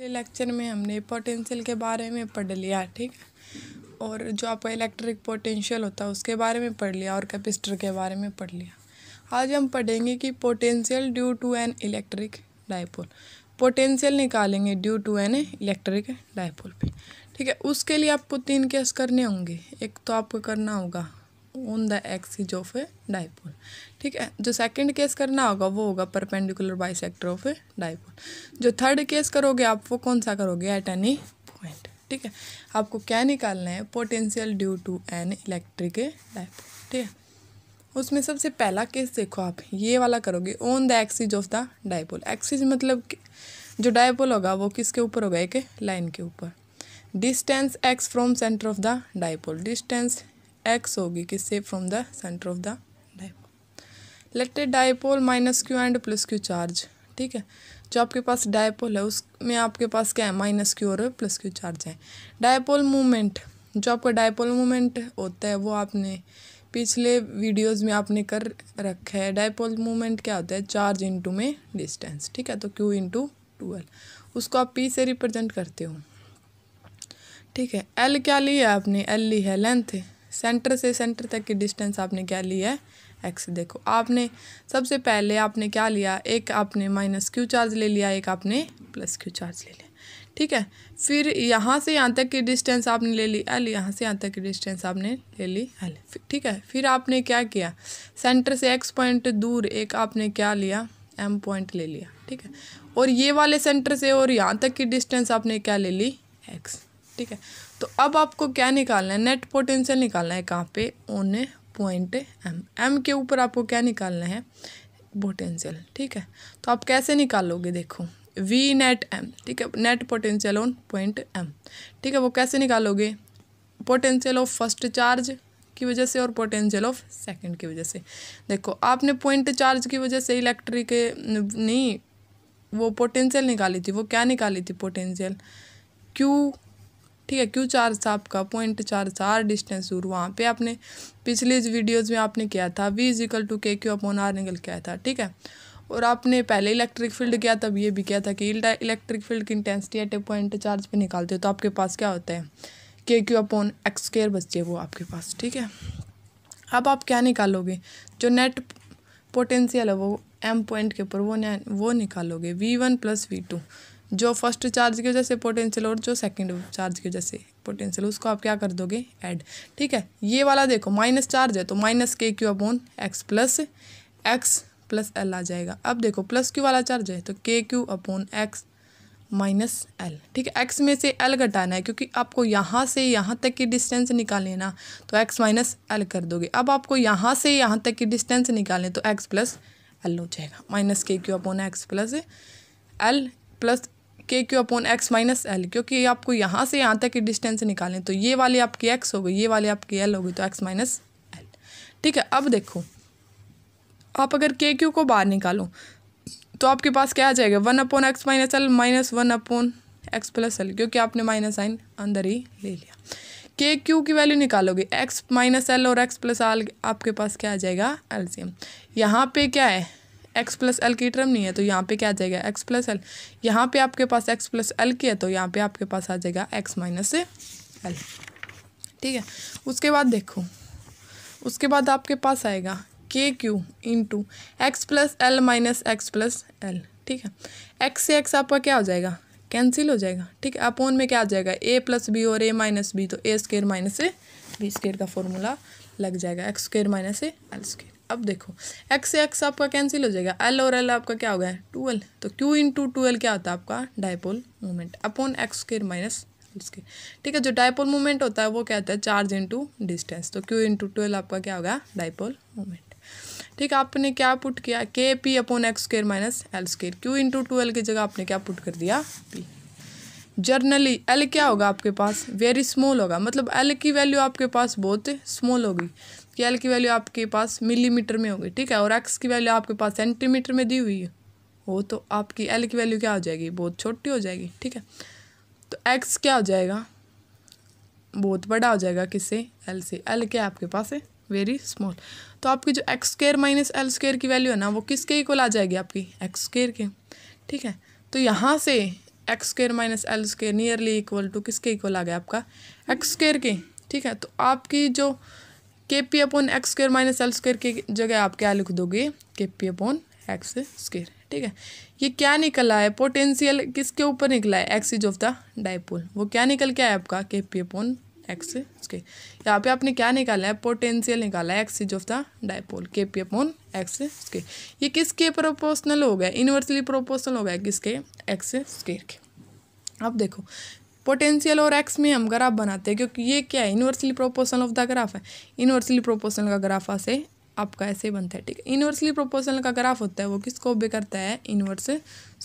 पिछले लेक्चर में हमने पोटेंशियल के बारे में पढ़ लिया ठीक और जो आपका इलेक्ट्रिक पोटेंशियल होता है उसके बारे में पढ़ लिया और कैपेसिटर के बारे में पढ़ लिया आज हम पढ़ेंगे कि potential due to an electric dipole potential निकालेंगे due to an electric dipole पे ठीक है उसके लिए आपको तीन केस करने होंगे एक तो आपको करना होगा on the axis of a dipole ठीक है जो सेकंड केस करना होगा वो होगा perpendicular by sector of a dipole जो थर्ड केस करोगे आप वो कौन सा करोगे एट एनी पॉइंट ठीक है आपको क्या निकालना है potential due to an electric dipole ठीक है उसमें सबसे पहला केस देखो आप ये वाला करोगे on the axis of the dipole axis मतलब जो डायपोल होगा वो किसके ऊपर होगा एक लाइन के ऊपर distance x from centre of the dipole distance x होगी किससे from the centre of the dipole let dipole minus q and plus q charge ठीक है जो आपके पास डायपोल है उसमें आपके पास क्या है माइनस क्यू और प्लस क्यू चार्ज है डायपोल मूवमेंट जो आपका डायपोल मूवमेंट होता है वो आपने पिछले वीडियोस में आपने कर रखा है डायपोल मूवमेंट क्या होता है चार्ज इंटू में डिस्टेंस ठीक है तो क्यू इंटू टूएल उसको आप पी से रिप्रेजेंट करते हो ठीक है एल क्या ली है आपने एल ली है लेंथ सेंटर से सेंटर तक की डिस्टेंस आपने क्या लिया है एक्स देखो आपने सबसे पहले आपने क्या लिया एक आपने माइनस क्यू चार्ज ले लिया एक आपने प्लस क्यू चार्ज ले लिया ठीक है फिर यहाँ से यहाँ तक की डिस्टेंस आपने ले ली एल यहाँ से यहाँ तक की डिस्टेंस आपने ले ली एल ठीक है फिर आपने क्या किया सेंटर से एक्स पॉइंट दूर एक आपने क्या लिया एम पॉइंट ले लिया ठीक है और ये वाले सेंटर से और यहाँ तक की डिस्टेंस आपने क्या ले ली एक्स ठीक है तो अब आपको क्या निकालना है नेट पोटेंशियल निकालना है कहाँ पे on a point M M के ऊपर आपको क्या निकालना है पोटेंशियल ठीक है तो आप कैसे निकालोगे देखो वी नेट एम ठीक है net potential on point M ठीक है वो कैसे निकालोगे पोटेंशियल ऑफ फर्स्ट चार्ज की वजह से और पोटेंशियल ऑफ सेकंड की वजह से देखो आपने पॉइंट चार्ज की वजह से इलेक्ट्रिक नहीं वो पोटेंशियल निकाली थी वो क्या निकाली थी पोटेंशियल क्यू ठीक है क्यू चार्ज था आपका पॉइंट चार्ज था आर डिस्टेंस दूर वहाँ पे आपने पिछली वीडियोज़ में आपने किया था V is equal to k q upon r निकल किया था ठीक है और आपने पहले इलेक्ट्रिक फील्ड किया तब ये भी किया था कि इलेक्ट्रिक फील्ड की intensity at a point charge पर निकालते हो तो आपके पास क्या होता है के क्यू अपॉन एक्स स्केयर वो आपके पास ठीक है अब आप क्या निकालोगे जो नेट पोटेंशियल है वो एम पॉइंट के ऊपर वो वो निकालोगे V one plus V two जो फर्स्ट चार्ज की वजह से पोटेंशियल और जो सेकंड चार्ज की वजह से पोटेंशियल उसको आप क्या कर दोगे ऐड ठीक है ये वाला देखो माइनस चार्ज है तो minus k q upon x plus x plus l आ जाएगा अब देखो प्लस क्यू वाला चार्ज है तो k q upon x minus l ठीक है एक्स में से एल घटाना है क्योंकि आपको यहाँ से यहाँ तक की डिस्टेंस निकालें ना तो एक्स माइनस एल कर दोगे अब आपको यहाँ से यहाँ तक की डिस्टेंस निकालें तो एक्स प्लस एल हो जाएगा minus k q upon x plus l plus k q upon x minus l क्योंकि ये आपको यहाँ से यहाँ तक की डिस्टेंस निकालें तो ये वाली आपकी एक्स हो गई ये वाली आपकी एल होगी तो एक्स माइनस एल ठीक है अब देखो आप अगर के क्यू को बाहर निकालो तो आपके पास क्या आ जाएगा one upon x minus l minus one upon x plus l क्योंकि आपने माइनस साइन अंदर ही ले लिया के क्यू की वैल्यू निकालोगे एक्स माइनस एल और एक्स प्लस एल आपके पास क्या आ जाएगा एलसीएम यहाँ पे क्या है एक्स प्लस एल की टर्म नहीं है तो यहाँ पे क्या आ जाएगा एक्स प्लस एल यहाँ पे आपके पास एक्स प्लस एल की है तो यहाँ पे आपके पास आ जाएगा एक्स माइनस एल ठीक है उसके बाद देखो उसके बाद आपके पास आएगा k q into x plus l minus x plus l ठीक है एक्स से एक्स आपका क्या हो जाएगा कैंसिल हो जाएगा ठीक है अपोन में क्या आ जाएगा ए प्लस बी और ए माइनस बी तो a square minus a b square का फॉर्मूला लग जाएगा x square minus a l square अब देखो एक्स से एक्स आपका कैंसिल हो जाएगा एल और एल आपका क्या हो गया टू एल तो क्यू इंटू टू एल क्या होता है आपका dipole moment upon x square minus उसके ठीक है जो डायपोल मोमेंट होता है वो क्या होता है चार्ज इंटू डिस्टेंस तो क्यू इंटू ट्वेल्व आपका क्या होगा डायपोल मोमेंट ठीक है आपने क्या पुट किया k p upon x square minus l square q into twelve की जगह आपने क्या पुट कर दिया पी जर्नली एल क्या होगा आपके पास वेरी स्मॉल होगा मतलब एल की वैल्यू आपके पास बहुत स्मॉल होगी कि एल की वैल्यू आपके पास मिलीमीटर में होगी ठीक है और एक्स की वैल्यू आपके पास सेंटीमीटर में दी हुई है हो तो आपकी एल की वैल्यू क्या हो जाएगी बहुत छोटी हो जाएगी ठीक है तो एक्स क्या हो जाएगा बहुत बड़ा हो जाएगा किससे एल से एल क्या आपके पास है वेरी स्मॉल तो आपकी जो x square minus l square की वैल्यू है ना वो किसके इक्वल आ जाएगी आपकी एक्स स्केयर के ठीक है तो यहाँ से x square minus l square nearly equal to किसके इक्वल आ गया आपका एक्स स्केयर के ठीक है तो आपकी जो k p upon x square minus l square की जगह आप क्या लिख दोगे के पी अपॉन एक्स स्क्र ठीक है ये क्या निकला है पोटेंशियल किसके ऊपर निकला है एक्सिज ऑफ द डाइपोल वो क्या निकल के आया आपका के पी अपॉन एक्स स्क्र यहाँ पे आपने क्या निकाला है पोटेंशियल निकाला है axis of the dipole k p upon x square ये किसके प्रोपोर्शनल हो गया इनवर्सली प्रोपोर्शनल हो गया किसके एक्स स्क्र के अब देखो पोटेंशियल और एक्स में हम ग्राफ बनाते हैं क्योंकि ये क्या है universally proportional of the graph है यूनिवर्सली प्रोपोर्शनल का ग्राफ ऐसे आपका ऐसे बनता है ठीक है यूनिवर्सली प्रोपोर्शनल का ग्राफ होता है वो किसको भी करता है इनवर्स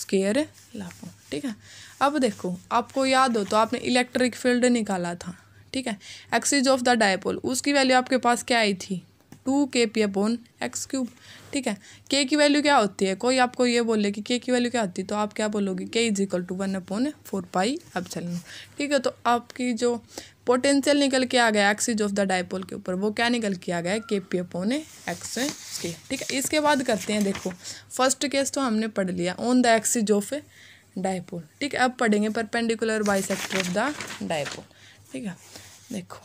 स्केयर लाफो ठीक है अब देखो आपको याद हो तो आपने इलेक्ट्रिक फील्ड निकाला था ठीक है एक्सिज ऑफ द डायपोल उसकी वैल्यू आपके पास क्या आई थी टू के पी अपोन एक्स क्यूब ठीक है के की वैल्यू क्या होती है कोई आपको ये बोले कि के की वैल्यू क्या होती है तो आप क्या बोलोगे k is equal to one upon four pi अब एप्सलन ठीक है तो आपकी जो पोटेंशियल निकल के आ गया एक्सिज ऑफ द डायपोल के ऊपर वो क्या निकल के आ गया के पी अपोन एक्स के ठीक है इसके बाद करते हैं देखो फर्स्ट केस तो हमने पढ़ लिया on the axis of dipole ठीक है अब पढ़ेंगे perpendicular sector of the dipole ठीक है देखो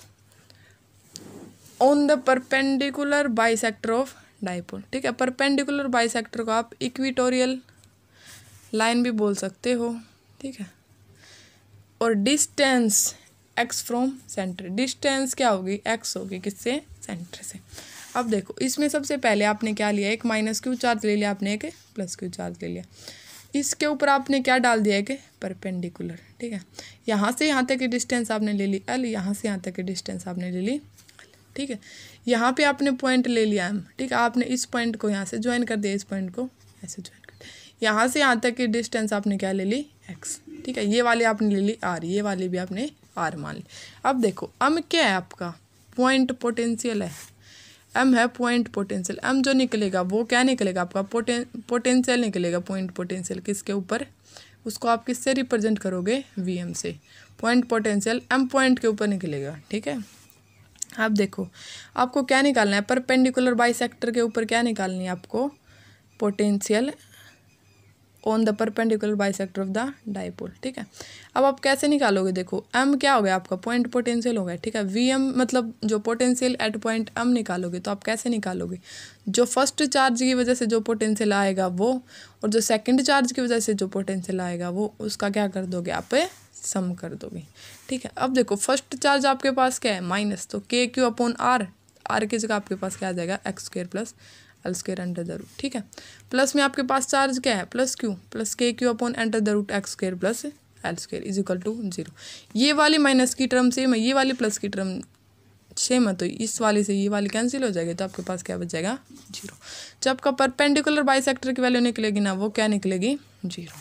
on the perpendicular bisector of dipole ठीक है परपेंडिकुलर बाइसेक्टर को आप इक्विटोरियल लाइन भी बोल सकते हो ठीक है और डिस्टेंस एक्स फ्रॉम सेंटर डिस्टेंस क्या होगी एक्स होगी किससे सेंटर से अब देखो इसमें सबसे पहले आपने क्या लिया एक माइनस क्यू चार्ज ले लिया आपने एक प्लस क्यू चार्ज ले लिया इसके ऊपर आपने क्या डाल दिया एक परपेंडिकुलर ठीक है यहाँ से यहाँ तक की डिस्टेंस आपने ले ली एल यहाँ से यहाँ तक की डिस्टेंस आपने ले ली ठीक है यहाँ पे आपने पॉइंट ले लिया एम ठीक है आपने इस पॉइंट को यहाँ से ज्वाइन कर दिया इस पॉइंट को ऐसे ज्वाइन कर दिया यहाँ से यहाँ तक की डिस्टेंस आपने क्या ले ली एक्स ठीक है ये वाली आपने ले ली आर ये वाली भी आपने आर मान ली अब देखो एम क्या है आपका पॉइंट पोटेंशियल है एम है पॉइंट पोटेंशियल एम जो निकलेगा वो क्या निकलेगा आपका पोटें पोटेंशियल निकलेगा पॉइंट पोटेंशियल किसके ऊपर उसको आप किससे रिप्रेजेंट करोगे वी एम से पॉइंट पोटेंशियल एम पॉइंट के ऊपर निकलेगा ठीक है अब देखो आपको क्या निकालना है परपेंडिकुलर बाइसेक्टर के ऊपर क्या निकालनी है आपको potential on the perpendicular bisector of the dipole ठीक है अब आप कैसे निकालोगे देखो एम क्या हो गया आपका पॉइंट पोटेंशियल हो गया ठीक है वी एम मतलब जो पोटेंशियल एट पॉइंट एम निकालोगे तो आप कैसे निकालोगे जो फर्स्ट चार्ज की वजह से जो पोटेंशियल आएगा वो और जो सेकेंड चार्ज की वजह से जो पोटेंशियल आएगा वो उसका क्या कर दोगे आप सम कर दोगे ठीक है अब देखो फर्स्ट चार्ज आपके पास क्या है माइनस तो k q upon are are की जगह आपके पास क्या आ जाएगा x square plus l square under the root ठीक है प्लस में आपके पास चार्ज क्या है plus q plus k q upon under the root x square plus l square is equal to zero ये वाली माइनस की टर्म सेम है ये वाली प्लस की टर्म सेम है तो इस वाली से ये वाली कैंसिल हो जाएगी तो आपके पास क्या बच जाएगा जीरो जब आपका परपेंडिकुलर बाई सेक्टर की वैल्यू निकलेगी ना वो क्या निकलेगी zero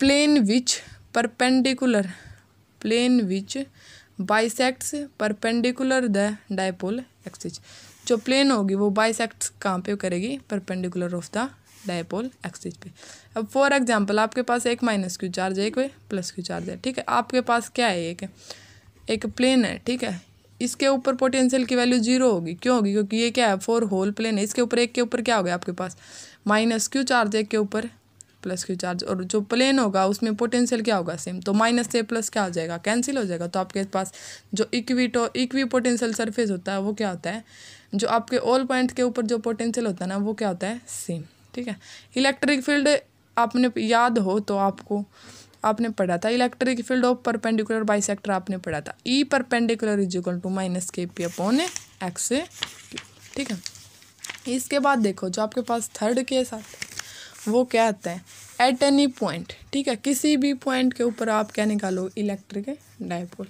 plane which perpendicular plane which bisects perpendicular the dipole axis जो प्लेन होगी वो बाइसेक्ट्स कहाँ पे करेगी perpendicular of the dipole axis पे अब फॉर एग्जांपल आपके पास एक माइनस क्यू चार्ज है एक प्लस क्यू चार्ज है ठीक है आपके पास क्या है एक एक प्लेन है ठीक है इसके ऊपर पोटेंशियल की वैल्यू जीरो होगी क्यों होगी क्योंकि ये क्या है फोर होल प्लेन है इसके ऊपर एक के ऊपर क्या हो गया आपके पास माइनस क्यू चार्ज एक के ऊपर प्लस क्यू चार्ज और जो प्लेन होगा उसमें पोटेंशियल क्या होगा सेम तो माइनस से प्लस क्या हो जाएगा कैंसिल हो जाएगा तो आपके पास जो इक्विटो इक्वी पोटेंशियल सरफेस होता है वो क्या होता है जो आपके ऑल पॉइंट के ऊपर जो पोटेंशियल होता है ना वो क्या होता है सेम ठीक है इलेक्ट्रिक फील्ड आपने याद हो तो आपको आपने पढ़ा था electric field of perpendicular bisector आपने पढ़ा था E perpendicular is equal to minus k p upon x ठीक है इसके बाद देखो जो आपके पास थर्ड के साथ वो क्या आता है एट एनी पॉइंट ठीक है किसी भी पॉइंट के ऊपर आप क्या निकालो electric dipole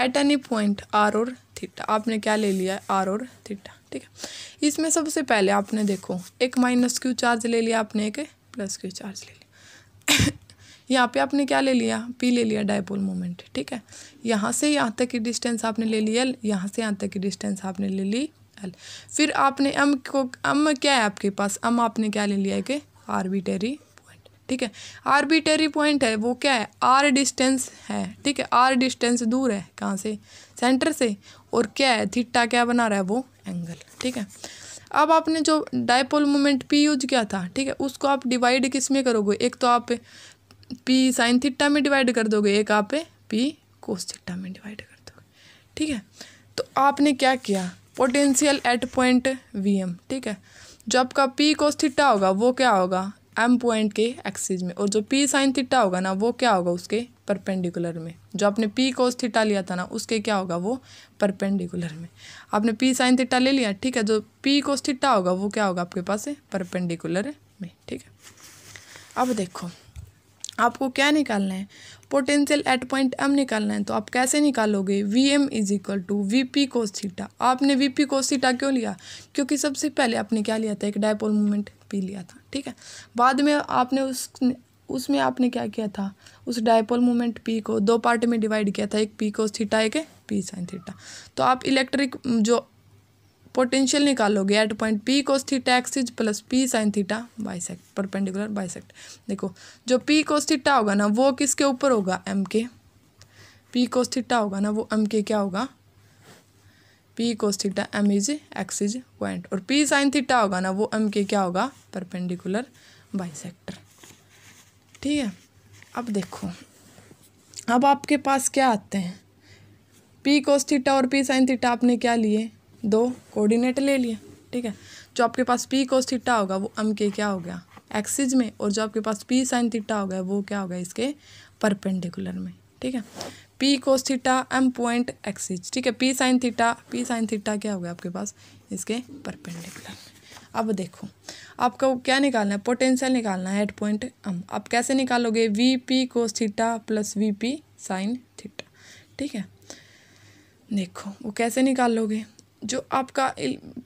at any point r और थीटा आपने क्या ले लिया आर और थीटा ठीक है इसमें सबसे पहले आपने देखो एक माइनस क्यू चार्ज ले लिया आपने एक प्लस क्यू चार्ज ले लिया यहाँ पे आपने क्या ले लिया पी ले लिया डायपोल मोमेंट ठीक है यहाँ से यहाँ तक की डिस्टेंस आपने ले ली एल यहाँ से यहाँ तक की डिस्टेंस आपने ले ली एल फिर आपने एम को एम क्या है आपके पास एम आपने क्या ले लिया कि आर्बिटरी पॉइंट ठीक है आर्बिटरी पॉइंट है वो क्या है आर डिस्टेंस है ठीक है आर डिस्टेंस दूर है कहाँ से सेंटर से और क्या है थीटा क्या बना रहा है वो एंगल ठीक है अब आपने जो डायपोल मोमेंट पी यूज किया था ठीक है उसको आप डिवाइड किस में करोगे एक तो आप पी साइन थीटा में डिवाइड कर दोगे एक आप पी कोस थीटा में डिवाइड कर दोगे ठीक है तो आपने क्या किया potential at point V M ठीक है जो आपका पी को थीटा होगा वो क्या होगा एम पॉइंट के एक्सिस में और जो पी साइन थीटा होगा ना वो क्या होगा उसके परपेंडिकुलर में जो आपने पी को थीटा लिया था ना उसके क्या होगा वो परपेंडिकुलर में आपने पी साइन थीटा ले लिया ठीक है जो पी कोस थीटा होगा वो क्या होगा आपके पास परपेंडिकुलर में ठीक है अब देखो आपको क्या निकालना है पोटेंशियल एट पॉइंट एम निकालना है तो आप कैसे निकालोगे V M is equal to V p cos theta आपने वी पी कोस थीटा क्यों लिया क्योंकि सबसे पहले आपने क्या लिया था एक डायपोल मोमेंट पी लिया था ठीक है बाद में आपने उस उसमें आपने क्या किया था उस डायपोल मोमेंट पी को दो पार्ट में डिवाइड किया था एक पी कोस थीटा एक पी साइन थीटा तो आप इलेक्ट्रिक जो पोटेंशियल निकालोगे at point p cos theta x is plus p sine theta bisect perpendicular bisect देखो जो पी कोस थीटा होगा ना वो किसके ऊपर होगा एम के पी कोस थीटा होगा ना वो एम के क्या होगा p cos theta M is x is point और पी साइन थीटा होगा ना वो एम के क्या होगा परपेंडिकुलर बाइसेक्टर ठीक है अब देखो अब आपके पास क्या आते हैं पी कोस थीटा और पी साइन थीटा आपने क्या लिए दो कोऑर्डिनेट ले लिए ठीक है जो आपके पास पी कोस थीटा होगा वो एम के क्या हो गया एक्सिस में और जो आपके पास पी साइन थीटा होगा वो क्या होगा इसके परपेंडिकुलर में ठीक है p cos theta M point axis ठीक है p sine theta p sine theta क्या हो गया आपके पास इसके परपेंडिकुलर में अब देखो आपको क्या निकालना है पोटेंशियल निकालना है एट पॉइंट एम आप कैसे निकालोगे V p cos theta plus V p sine theta ठीक है देखो वो कैसे निकालोगे जो आपका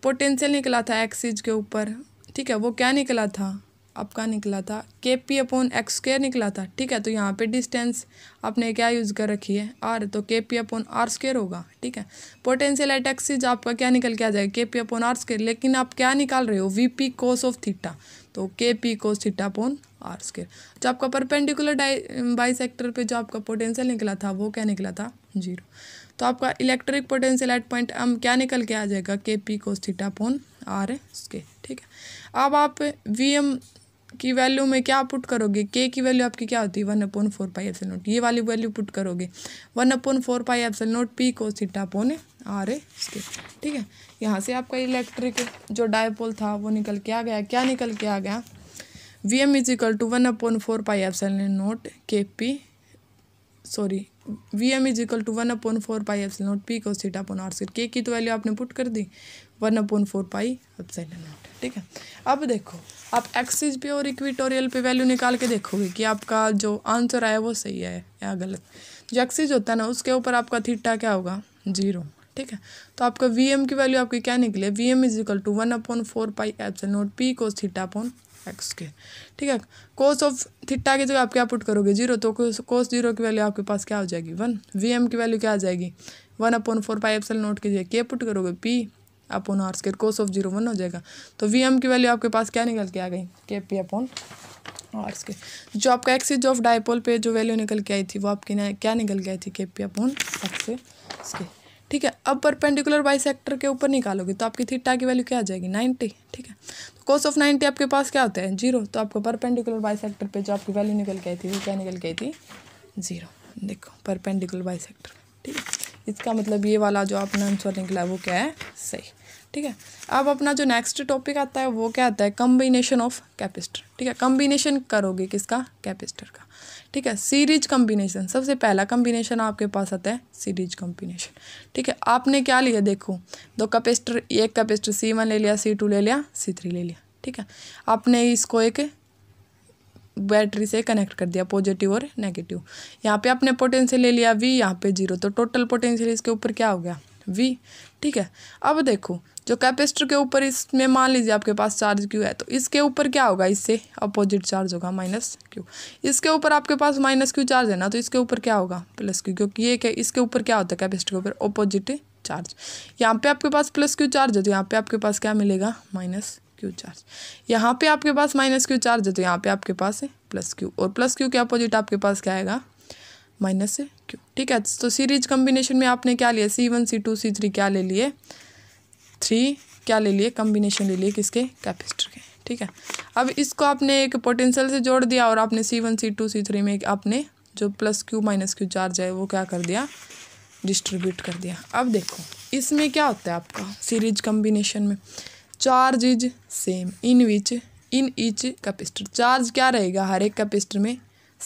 पोटेंशियल निकला था एक्सिस के ऊपर ठीक है वो क्या निकला था आपका निकला था के पी अपॉन एक्स स्क्वेयर निकला था ठीक है तो यहाँ पे डिस्टेंस आपने क्या यूज़ कर रखी है आर तो k p upon r square होगा ठीक है पोटेंशियल एट एक्सिस आपका क्या निकल के आ जाएगा के पी अपॉन आर स्क्वेयर लेकिन आप क्या निकाल रहे हो V p cos of theta तो k p cos theta upon r square जो आपका परपेंडिकुलर डाई बाई सेक्टर पर जो आपका पोटेंशियल निकला था वो क्या निकला था जीरो तो आपका electric potential at point M क्या निकल के आ जाएगा के पी को थीटा पोन आर उसके ठीक है अब आप वी एम की वैल्यू में क्या पुट करोगे के की वैल्यू आपकी क्या होती है one upon four pi f naught ये वाली वैल्यू पुट करोगे one upon four pi f naught p cos theta पोने आर ए इसके ठीक है यहाँ से आपका इलेक्ट्रिक जो डायपोल था वो निकल के आ गया क्या निकल के आ गया V M is equal to one upon four pi f naught k p sorry V M is equal to one upon four pi f naught p cos theta upon are seat के की तो value आपने put कर दी one upon four pi f naught ठीक है अब देखो आप एक्सिस पे और इक्विटोरियल पे वैल्यू निकाल के देखोगे कि आपका जो आंसर आया वो सही है या गलत जो एक्सिस होता है ना उसके ऊपर आपका थीटा क्या होगा जीरो ठीक है तो आपका वी एम की वैल्यू आपकी क्या निकले V M is equal to one upon four pi epsilon naught p cos theta upon x के ठीक है कोस ऑफ थिट्टा की जगह आप क्या पुट करोगे जीरो तो कोस जीरो की वैल्यू आपके पास क्या हो जाएगी वन वी एम की वैल्यू क्या आ जाएगी one upon four pi epsilon naught कीजिए के पुट करोगे p upon r square cos of zero one हो जाएगा तो वी एम की वैल्यू आपके पास क्या निकल के आ गई के पी अपॉन आर स्केयर जो आपका एक्सिस ऑफ डायपोल पे जो वैल्यू निकल के आई थी वो आपकी क्या निकल के आई थी के पी अपॉन एक्स स्केयर ठीक है अब परपेंडिकुलर बाई सेक्टर के ऊपर निकालोगे तो आपकी थीटा की वैल्यू क्या आ जाएगी नाइन्टी ठीक है तो कोस ऑफ नाइन्टी आपके पास क्या होता है जीरो तो आपको परपेंडिकुलर बाई सेक्टर पर जो आपकी वैल्यू निकल के आई थी वो क्या निकल के आई थी जीरो देखो परपेंडिकुलर बाई सेक्टर ठीक है इसका मतलब ये वाला जो आपने आंसर निकला वो क्या है सही ठीक है अब अपना जो नेक्स्ट टॉपिक आता है वो क्या आता है कम्बिनेशन ऑफ कैपेसिटर ठीक है कम्बिनेशन करोगे किसका कैपेसिटर का ठीक है सीरीज कम्बिनेशन सबसे पहला कम्बिनेशन आपके पास आता है सीरीज कम्बिनेशन ठीक है आपने क्या लिया देखो दो कैपेसिटर एक कैपेसिटर सी वन ले लिया सी टू ले लिया सी थ्री ले लिया ठीक है आपने इसको एक बैटरी से कनेक्ट कर दिया पॉजिटिव और नेगेटिव यहाँ पे आपने पोटेंशियल ले लिया वी यहाँ पे जीरो तो टोटल पोटेंशियल इसके ऊपर क्या हो गया वी ठीक है अब देखो जो कैपेसिटर के ऊपर इसमें मान लीजिए आपके पास चार्ज क्यू है तो इसके ऊपर क्या होगा इससे अपोजिट चार्ज होगा माइनस क्यू इसके ऊपर आपके पास माइनस क्यू चार्ज है ना तो इसके ऊपर क्या होगा प्लस क्यू क्योंकि ये क्या इसके ऊपर क्या होता है कैपेसिटर के ऊपर अपोजिट चार्ज यहाँ पे आपके पास प्लस क्यू चार्ज है तो यहाँ पे आपके पास क्या मिलेगा माइनस क्यू चार्ज यहाँ पे आपके पास माइनस क्यू चार्ज है तो यहाँ पे आपके पास है प्लस क्यू और प्लस क्यू के अपोजिट आपके पास क्या आएगा माइनस क्यू ठीक है तो सीरीज कॉम्बिनेशन में आपने क्या लिया C one C two C three क्या ले लिए थ्री क्या ले लिए कम्बिनेशन ले लिए किसके कैपेसिटर के ठीक है अब इसको आपने एक पोटेंशियल से जोड़ दिया और आपने C one C two C three में आपने जो plus q minus q charge है वो क्या कर दिया डिस्ट्रीब्यूट कर दिया अब देखो इसमें क्या होता है आपका सीरीज कम्बिनेशन में charge is same in which in each capacitor charge क्या रहेगा हर एक कैपेसिटर में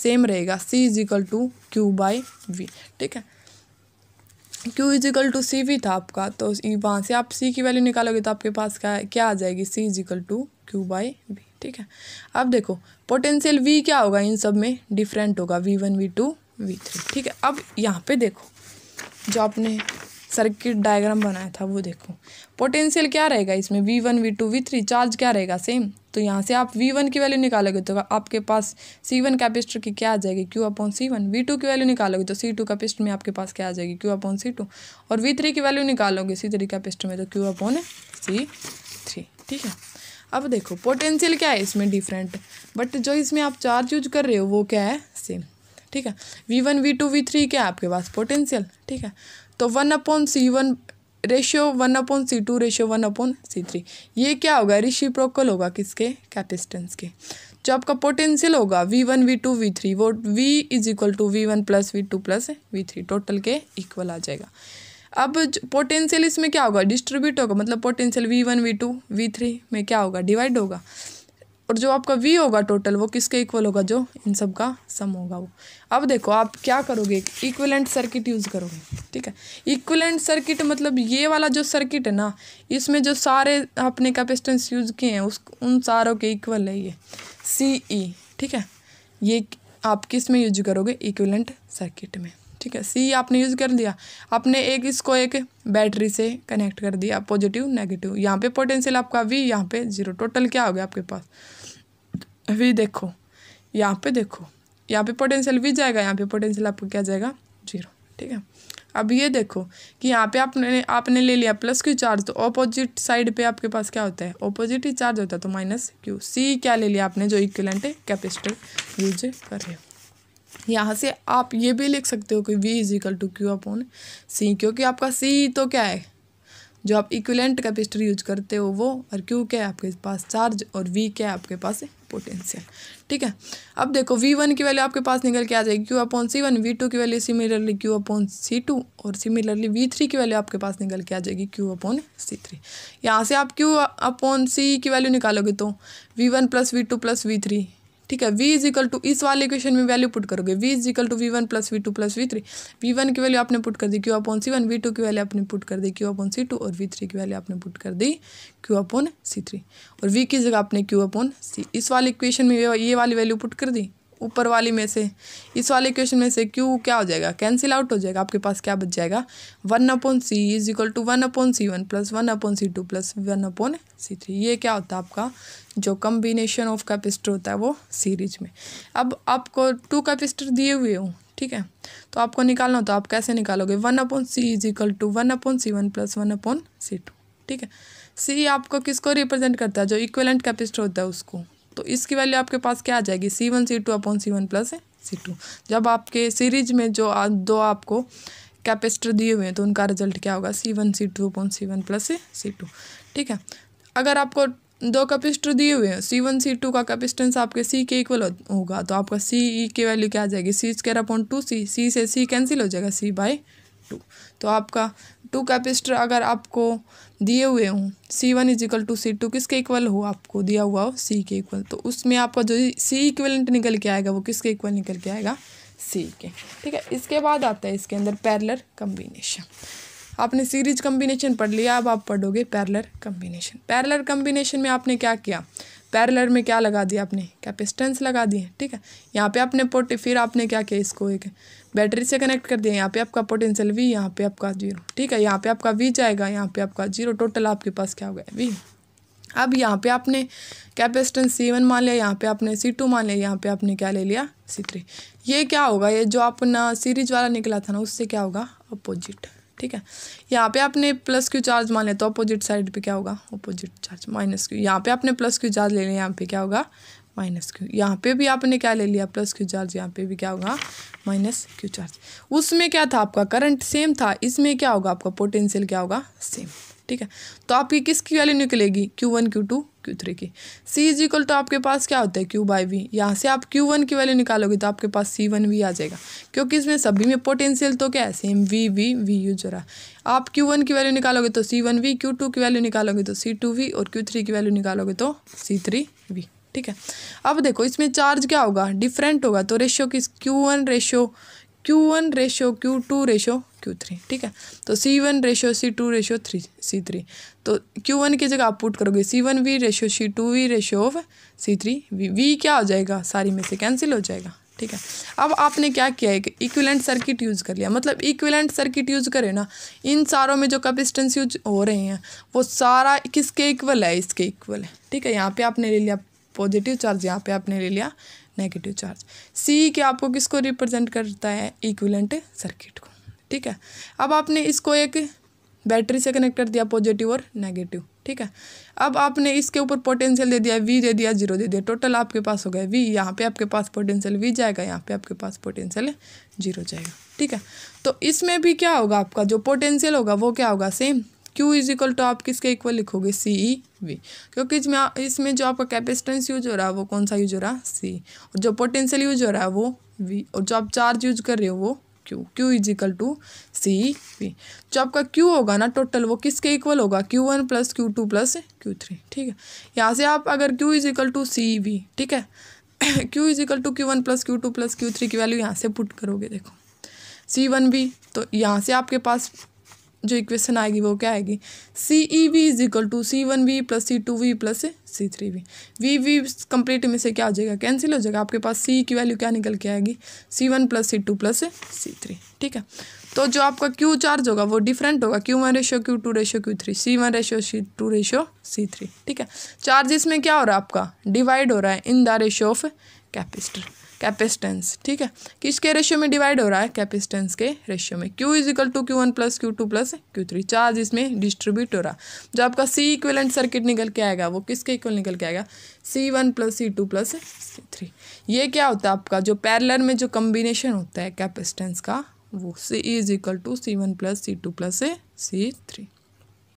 सेम रहेगा C is equal to q by V ठीक है क्यू इजिकल टू सी भी था आपका तो वहाँ से आप सी की वैल्यू निकालोगे तो आपके पास क्या क्या आ जाएगी C is equal to q by V ठीक है अब देखो पोटेंशियल वी क्या होगा इन सब में डिफरेंट होगा V one V two V three ठीक है अब यहाँ पे देखो जो आपने सर्किट डायग्राम बनाया था वो देखो पोटेंशियल क्या रहेगा इसमें V one V two V three charge क्या रहेगा सेम तो यहाँ से आप वी वन की वैल्यू निकालोगे तो आपके पास सी वन कैपेसिटर की क्या आ जाएगी q upon C one V two की वैल्यू निकालोगे तो सी टू कैपेसिटर में आपके पास क्या आ जाएगी क्यू अपॉन सी टू और वी थ्री की वैल्यू निकालोगे सी थ्री कैपेसिटर में तो क्यू अपॉन सी थ्री ठीक है अब देखो पोटेंशियल क्या है इसमें डिफरेंट बट जो इसमें आप चार्ज यूज कर रहे हो वो क्या है सेम ठीक है V one V two V three क्या है आपके पास पोटेंशियल ठीक है तो one upon C one ratio one upon C two ratio one upon C three ये क्या होगा ऋषि प्रोकल होगा किसके कैपिस्टेंस के जो आपका पोटेंशियल होगा V one V two V three वो V is equal to V one plus V two plus V three total के इक्वल आ जाएगा अब पोटेंशियल इसमें क्या होगा डिस्ट्रीब्यूट होगा मतलब potential V one V two V three में क्या होगा डिवाइड होगा और जो आपका वी होगा टोटल वो किसके इक्वल होगा जो इन सब का सम होगा वो अब देखो आप क्या करोगे इक्वलेंट सर्किट यूज़ करोगे ठीक है इक्वलेंट सर्किट मतलब ये वाला जो सर्किट है ना इसमें जो सारे आपने कैपेसिटेंस यूज़ किए हैं उस उन सारों के इक्वल है ये सी ई e, ठीक है ये आप किस में यूज करोगे इक्वलेंट सर्किट में ठीक है सी आपने यूज़ कर दिया आपने एक इसको एक बैटरी से कनेक्ट कर दिया पॉजिटिव नेगेटिव यहाँ पे पोटेंशियल आपका वी यहाँ पे जीरो टोटल क्या हो गया आपके पास वी देखो यहाँ पे देखो यहाँ पे पोटेंशियल वी जाएगा यहाँ पे पोटेंशियल आपका क्या जाएगा जीरो ठीक है अब ये देखो कि यहाँ पे आपने आपने ले लिया प्लस क्यू चार्ज तो ऑपोजिट साइड पे आपके पास क्या होता है ऑपोजिट ही चार्ज होता है तो माइनस क्यू सी क्या ले लिया आपने जो इक्विलेंट कैपेसिटर यूज कर रहे हो यहाँ से आप ये भी लिख सकते हो कि V is equal to q upon C क्योंकि आपका सी तो क्या है जो आप इक्विलेंट कैपेसिटर यूज करते हो वो और क्यू क्या है आपके पास चार्ज और वी क्या है आपके पास पोटेंशियल ठीक है अब देखो वी वन की वैल्यू आपके पास निकल के आ जाएगी q upon C one V two की value similarly q upon C two और सिमिलरली वी थ्री की वैल्यू आपके पास निकल के आ जाएगी क्यू अपॉन सी थ्री यहाँ से आप क्यू अपॉन सी की वैल्यू निकालोगे तो V one plus V two plus V three ठीक है वी इज इक्वल टू इस वाले इक्वेशन में वैल्यू पुट करोगे V is equal to V one plus V two plus V three V one की वैल्यू आपने पुट कर दी q upon C one V two की वैल्यू आपने पुट कर दी क्यू अपॉन सी टू और वी थ्री की वैल्यू आपने पुट कर दी क्यू अपॉन सी थ्री और वी की जगह आपने क्यू अपॉन सी इस वाले इक्वेशन में ये वाली वैल्यू पुट कर दी ऊपर वाली में से इस वाले क्वेश्चन में से क्यू क्या हो जाएगा कैंसिल आउट हो जाएगा आपके पास क्या बच जाएगा one upon C is equal to one upon C one plus one upon C two plus one upon C three ये क्या होता है आपका जो कम्बिनेशन ऑफ कैपेसिटर होता है वो सीरीज में अब आपको टू कैपेसिटर दिए हुए हों ठीक है तो आपको निकालना होता है आप कैसे निकालोगे one upon C is equal to one upon C one plus one upon C two ठीक है सी आपको किसको रिप्रेजेंट करता है जो इक्वलेंट कैपेसिटर होता है उसको तो इसकी वैल्यू आपके पास क्या आ जाएगी C one C two upon C one plus C two जब आपके सीरीज में जो दो आपको कैपेसिटर दिए हुए हैं तो उनका रिजल्ट क्या होगा C one C two upon C one plus C two ठीक है अगर आपको दो कैपेसिटर दिए हुए हैं सी वन सी टू का कैपेसिटेंस आपके सी के इक्वल होगा तो आपका सी ई की वैल्यू क्या आ जाएगी C square upon two C C से सी कैंसिल हो जाएगा सी बाई टू तो आपका टू कैपेसिटर अगर आपको दिए हुए हों C one is equal to C two किसके इक्वल हो आपको दिया हुआ हो सी के इक्वल तो उसमें आपका जो सी इक्वलेंट निकल के आएगा वो किसके इक्वल निकल के आएगा सी के ठीक है इसके बाद आता है इसके अंदर पैरलर कम्बिनेशन आपने सीरीज कम्बिनेशन पढ़ लिया अब आप पढ़ोगे पैरलर कम्बिनेशन पैरलर कम्बिनेशन में आपने क्या किया पैरलर में क्या लगा दिया आपने कैपेसिटेंस लगा दिए ठीक है यहाँ पे आपने पोट फिर आपने क्या किया इसको एक बैटरी से कनेक्ट कर दिया यहाँ पे आपका पोटेंशियल वी यहाँ पे आपका जीरो ठीक है यहाँ पे आपका वी जाएगा यहाँ पे आपका जीरो टोटल आपके पास क्या हो गया वी अब यहाँ पे आपने कैपेसिटेंस सी वन मान लिया यहाँ पे आपने सी टू मान लिया यहाँ पे आपने क्या ले लिया सी थ्री ये क्या होगा ये जो अपना सीरीज वाला निकला था ना उससे क्या होगा अपोजिट ठीक है यहाँ पे आपने प्लस क्यू चार्ज मान लिया तो अपोजिट साइड पे क्या होगा अपोजिट चार्ज माइनस क्यू यहाँ पे आपने प्लस क्यू चार्ज ले लिया यहाँ पे क्या होगा माइनस क्यू यहाँ पे भी आपने क्या ले लिया प्लस क्यू चार्ज यहाँ पे भी क्या होगा माइनस क्यू चार्ज उसमें क्या था आपका करंट सेम था इसमें क्या होगा आपका पोटेंशियल क्या होगा सेम ठीक है तो आपकी किसकी वैल्यू निकलेगी q one q two q three की सी इज इक्वल टू आपके पास क्या होता है क्यू बाई वी यहाँ से आप क्यू वन की वैल्यू निकालोगे तो आपके पास सी वन वी आ जाएगा क्योंकि इसमें सभी में पोटेंशियल तो क्या है same V V V U जरा आप क्यू वन की वैल्यू निकालोगे तो C one V Q two की वैल्यू निकालोगे तो सी टू वी और क्यू थ्री की वैल्यू निकालोगे तो सी थ्री वी ठीक है अब देखो इसमें चार्ज क्या होगा डिफरेंट होगा तो रेशियो किस Q one ratio Q one ratio Q two ratio Q three ठीक है तो C one ratio C two ratio three C three तो क्यू वन की जगह आप पुट करोगे C one V ratio C two V ratio of C three V V क्या हो जाएगा सारी में से कैंसिल हो जाएगा ठीक है अब आपने क्या किया एक इक्विलेंट सर्किट यूज़ कर लिया मतलब इक्विलेंट सर्किट यूज़ करें ना इन सारों में जो कपिस्टेंस यूज हो रहे हैं वो सारा किसके इक्वल है इसके इक्वल है ठीक है यहाँ पे आपने ले लिया पॉजिटिव चार्ज यहाँ पे आपने ले लिया नेगेटिव चार्ज सी के आपको किसको रिप्रेजेंट करता है इक्विलेंट सर्किट को ठीक है अब आपने इसको एक बैटरी से कनेक्ट कर दिया पॉजिटिव और नेगेटिव ठीक है अब आपने इसके ऊपर पोटेंशियल दे दिया वी दे दिया जीरो दे दिया टोटल आपके पास हो गया वी यहाँ पे आपके पास पोटेंशियल वी जाएगा यहाँ पे आपके पास पोटेंशियल जीरो जाएगा ठीक है तो इसमें भी क्या होगा आपका जो पोटेंशियल होगा वो क्या होगा same Q is equal to आप किसके इक्वल लिखोगे सी ई वी क्योंकि इसमें इसमें जो आपका कैपेसिटेंस यूज हो रहा है वो कौन सा यूज हो रहा है सी और जो पोटेंशियल यूज हो रहा है वो वी और जो आप चार्ज यूज कर रहे हो वो Q Q is equal to C V जो आपका क्यू होगा ना टोटल वो किसके इक्वल होगा Q one plus Q two plus Q three ठीक है यहाँ से आप अगर Q is equal to C V ठीक है Q is equal to Q one plus Q two plus Q three की वैल्यू यहाँ से पुट करोगे देखो सी वन भी तो यहाँ से आपके पास जो इक्वेशन आएगी वो क्या आएगी C E V is equal to C one V plus C two V plus C three V V V complete में से क्या हो जाएगा कैंसिल हो जाएगा आपके पास सी की वैल्यू क्या निकल के आएगी C one plus C two plus C three ठीक है तो जो आपका क्यू चार्ज होगा वो डिफरेंट होगा Q one ratio Q two ratio Q three C one ratio C two ratio C three ठीक है चार्ज इसमें क्या हो रहा है आपका डिवाइड हो रहा है in the ratio of capacitor capacitance ठीक है किसके रेशियो में डिवाइड हो रहा है कैपेस्टेंस के रेशियो में Q is equal to Q one plus Q two plus Q three charge इसमें डिस्ट्रीब्यूट हो रहा है जो आपका सी इक्वलेंट सर्किट निकल के आएगा वो किसके इक्वल निकल के आएगा C one plus C two plus C three ये क्या होता है आपका जो पैरलर में जो कम्बिनेशन होता है कैपेस्टेंस का वो C is equal to C one plus C two plus C three